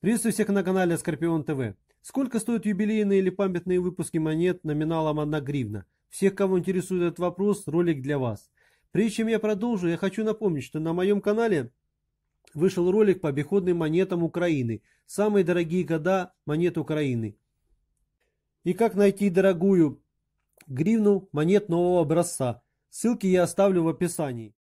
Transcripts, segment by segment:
Приветствую всех на канале Скорпион ТВ. Сколько стоят юбилейные или памятные выпуски монет номиналом 1 гривна? Всех, кого интересует этот вопрос, ролик для вас. Прежде чем я продолжу, я хочу напомнить, что на моем канале вышел ролик по обиходным монетам Украины. Самые дорогие года монет Украины. И как найти дорогую гривну монет нового образца. Ссылки я оставлю в описании.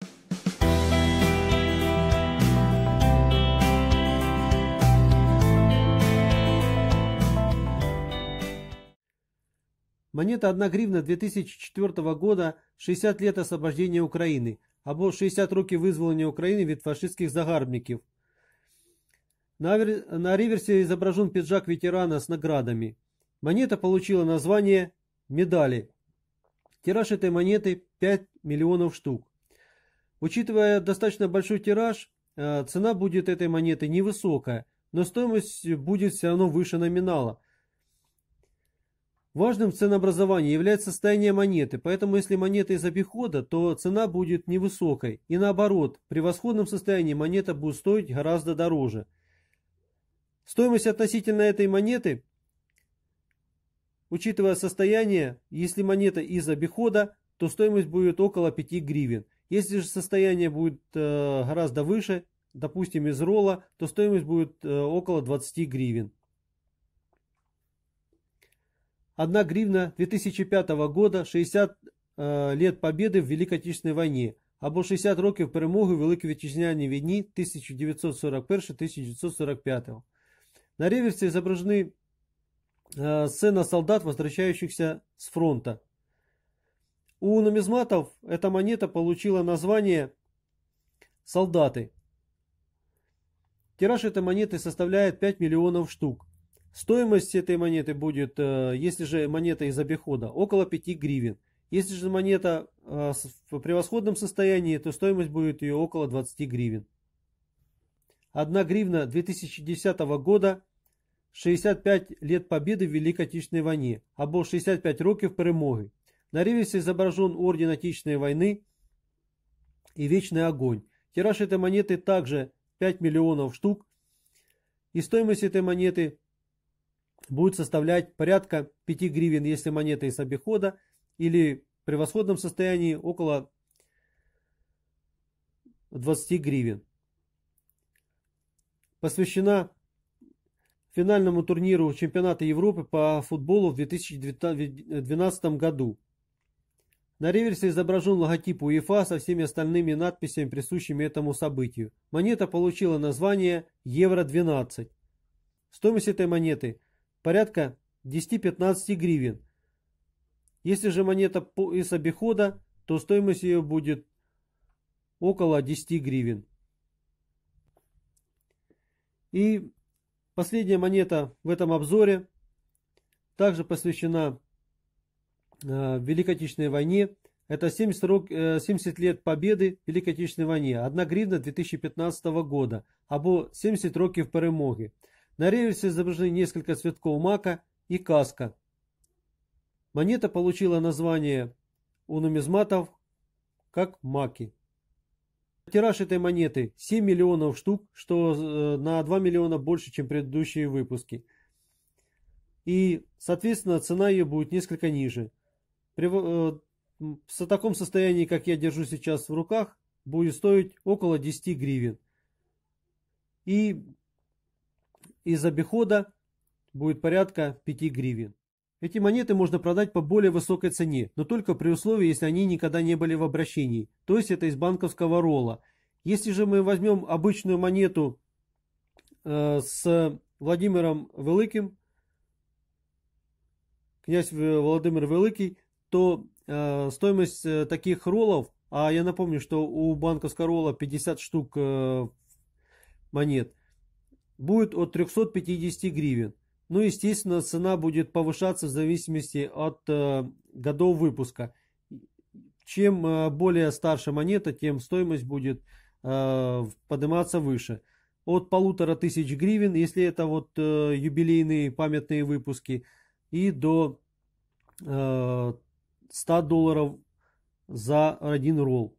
Монета 1 гривна 2004 года 60 лет освобождения Украины або 60 руки визволення Украины від фашистских загарбников. На реверсе изображен пиджак ветерана с наградами. Монета получила название «Медали». Тираж этой монеты 5 миллионов штук. Учитывая достаточно большой тираж, э, цена будет этой монеты невысокая, но стоимость будет все равно выше номинала – Важным в ценообразовании является состояние монеты, поэтому если монета из обихода, то цена будет невысокой. И наоборот, при восходном состоянии монета будет стоить гораздо дороже. Стоимость относительно этой монеты, учитывая состояние, если монета из обихода, то стоимость будет около 5 гривен. Если же состояние будет э, гораздо выше, допустим из ролла, то стоимость будет э, около 20 гривен. 1 гривна 2005 года 60 э, лет Победы в Великой Отечественной войне, або 60 років перемоги в Великій Вітчизняній війні 1941-1945. На реверсе изображены сцена солдат, возвращающихся с фронта. У нумизматов эта монета получила название «Солдаты». Тираж этой монеты составляет 5 миллионов штук. Стоимость этой монеты будет, э, если же монета из обихода, около 5 гривен. Если же монета э, в превосходном состоянии, то стоимость будет ее около 20 гривен. 1 гривна 2010 года 65 лет победы в великой Отечественній войне або 65 років перемоги. На ревісі изображен орден Отечественной войны и вечный огонь. Тираж этой монеты также 5 миллионов штук. И стоимость этой монеты будет составлять порядка 5 гривен, если монета из обихода, или в превосходном состоянии около 20 гривен. Посвящена финальному турниру чемпионата Европы по футболу в 2012 году. На реверсе изображен логотип УЕФА со всеми остальными надписями, присущими этому событию. Монета получила название Евро-12. Стоимость этой монеты – порядка 10-15 гривен. Если же монета из обихода, то стоимость ее будет около 10 гривен. И последняя монета в этом обзоре также посвящена э, Великой Отечественной войне. Это 70, 70 э, лет победы в Великой Отечественной войне. 1 гривна 2015 года або 70 років перемоги. На реверсе изображены несколько цветков мака и каска. Монета получила название у нумизматов как маки. Тираж этой монеты 7 миллионов штук, что э, на 2 миллиона больше, чем предыдущие выпуски. И, соответственно, цена ее будет несколько ниже. При, э, в таком состоянии, как я держу сейчас в руках, будет стоить около 10 гривен. И из обихода будет порядка 5 гривен. Эти монеты можно продать по более высокой цене, но только при условии, если они никогда не были в обращении, то есть это из банковского ролла. Если же мы возьмем обычную монету э, с Владимиром Великим, князь Владимир Великий, то э, стоимость э, таких роллов, а я напомню, что у банковского ролла 50 штук э, монет – будет от 350 гривен. Ну, естественно, цена будет повышаться в зависимости от э, годов выпуска. Чем э, более старшая монета, тем стоимость будет э, подниматься выше. От полутора тысяч гривен, если это вот э, юбилейные памятные выпуски, и до э, 100 долларов за один ролл.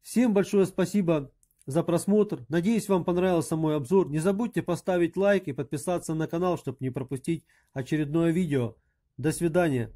Всем большое спасибо за просмотр. Надеюсь, вам понравился мой обзор. Не забудьте поставить лайк и подписаться на канал, чтобы не пропустить очередное видео. До свидания.